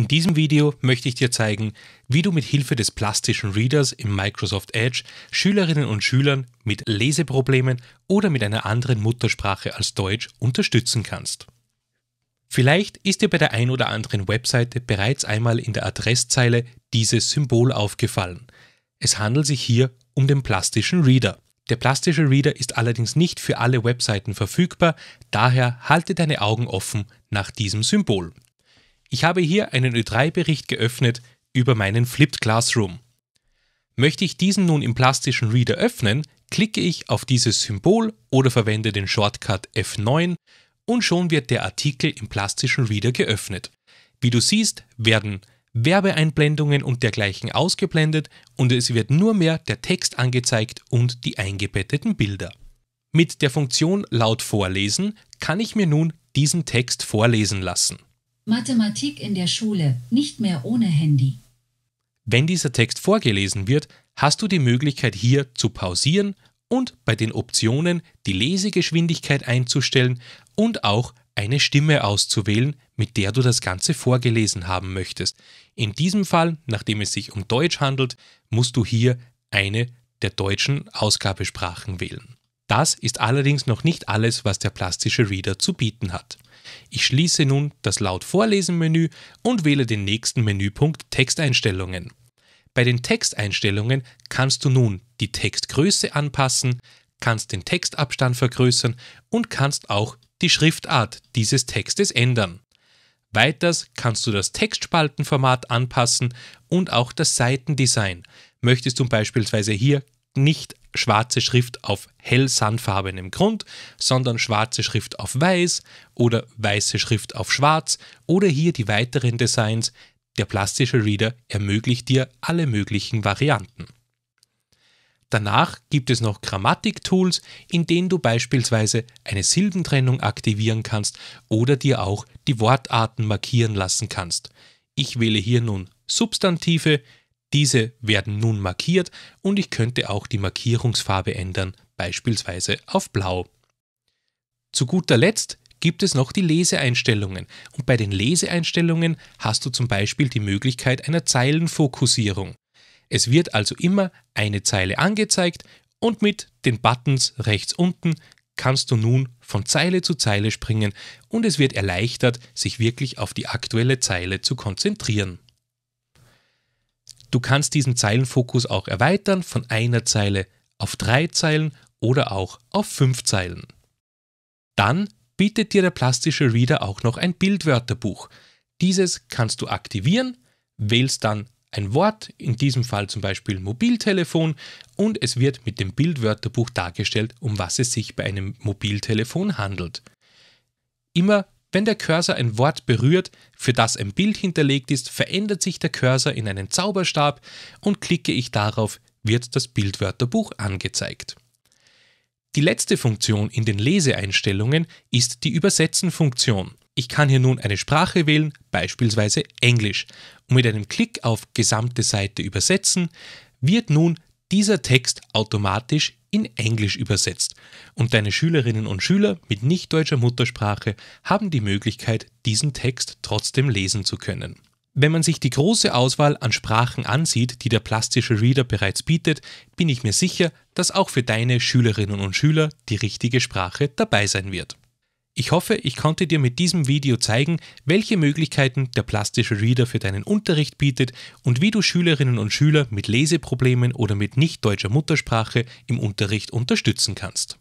In diesem Video möchte ich dir zeigen, wie du mit Hilfe des plastischen Readers im Microsoft Edge Schülerinnen und Schülern mit Leseproblemen oder mit einer anderen Muttersprache als Deutsch unterstützen kannst. Vielleicht ist dir bei der ein oder anderen Webseite bereits einmal in der Adresszeile dieses Symbol aufgefallen. Es handelt sich hier um den plastischen Reader. Der plastische Reader ist allerdings nicht für alle Webseiten verfügbar, daher halte deine Augen offen nach diesem Symbol. Ich habe hier einen Ö3-Bericht geöffnet über meinen Flipped Classroom. Möchte ich diesen nun im plastischen Reader öffnen, klicke ich auf dieses Symbol oder verwende den Shortcut F9 und schon wird der Artikel im plastischen Reader geöffnet. Wie du siehst, werden Werbeeinblendungen und dergleichen ausgeblendet und es wird nur mehr der Text angezeigt und die eingebetteten Bilder. Mit der Funktion laut vorlesen kann ich mir nun diesen Text vorlesen lassen. Mathematik in der Schule, nicht mehr ohne Handy. Wenn dieser Text vorgelesen wird, hast du die Möglichkeit hier zu pausieren und bei den Optionen die Lesegeschwindigkeit einzustellen und auch eine Stimme auszuwählen, mit der du das Ganze vorgelesen haben möchtest. In diesem Fall, nachdem es sich um Deutsch handelt, musst du hier eine der deutschen Ausgabesprachen wählen. Das ist allerdings noch nicht alles, was der plastische Reader zu bieten hat. Ich schließe nun das Laut vorlesen Menü und wähle den nächsten Menüpunkt Texteinstellungen. Bei den Texteinstellungen kannst du nun die Textgröße anpassen, kannst den Textabstand vergrößern und kannst auch die Schriftart dieses Textes ändern. Weiters kannst du das Textspaltenformat anpassen und auch das Seitendesign. Möchtest du beispielsweise hier nicht schwarze Schrift auf hellsandfarbenem Grund, sondern schwarze Schrift auf weiß oder weiße Schrift auf schwarz oder hier die weiteren Designs. Der plastische Reader ermöglicht dir alle möglichen Varianten. Danach gibt es noch Grammatik-Tools, in denen du beispielsweise eine Silbentrennung aktivieren kannst oder dir auch die Wortarten markieren lassen kannst. Ich wähle hier nun Substantive, diese werden nun markiert und ich könnte auch die Markierungsfarbe ändern, beispielsweise auf blau. Zu guter Letzt gibt es noch die Leseeinstellungen und bei den Leseeinstellungen hast du zum Beispiel die Möglichkeit einer Zeilenfokussierung. Es wird also immer eine Zeile angezeigt und mit den Buttons rechts unten kannst du nun von Zeile zu Zeile springen und es wird erleichtert, sich wirklich auf die aktuelle Zeile zu konzentrieren. Du kannst diesen Zeilenfokus auch erweitern von einer Zeile auf drei Zeilen oder auch auf fünf Zeilen. Dann bietet dir der plastische Reader auch noch ein Bildwörterbuch. Dieses kannst du aktivieren, wählst dann ein Wort, in diesem Fall zum Beispiel Mobiltelefon, und es wird mit dem Bildwörterbuch dargestellt, um was es sich bei einem Mobiltelefon handelt. Immer wenn der Cursor ein Wort berührt, für das ein Bild hinterlegt ist, verändert sich der Cursor in einen Zauberstab und klicke ich darauf, wird das Bildwörterbuch angezeigt. Die letzte Funktion in den Leseeinstellungen ist die Übersetzen-Funktion. Ich kann hier nun eine Sprache wählen, beispielsweise Englisch, und mit einem Klick auf Gesamte Seite übersetzen wird nun dieser Text automatisch in Englisch übersetzt und deine Schülerinnen und Schüler mit nicht deutscher Muttersprache haben die Möglichkeit, diesen Text trotzdem lesen zu können. Wenn man sich die große Auswahl an Sprachen ansieht, die der plastische Reader bereits bietet, bin ich mir sicher, dass auch für deine Schülerinnen und Schüler die richtige Sprache dabei sein wird. Ich hoffe, ich konnte dir mit diesem Video zeigen, welche Möglichkeiten der plastische Reader für deinen Unterricht bietet und wie du Schülerinnen und Schüler mit Leseproblemen oder mit nicht deutscher Muttersprache im Unterricht unterstützen kannst.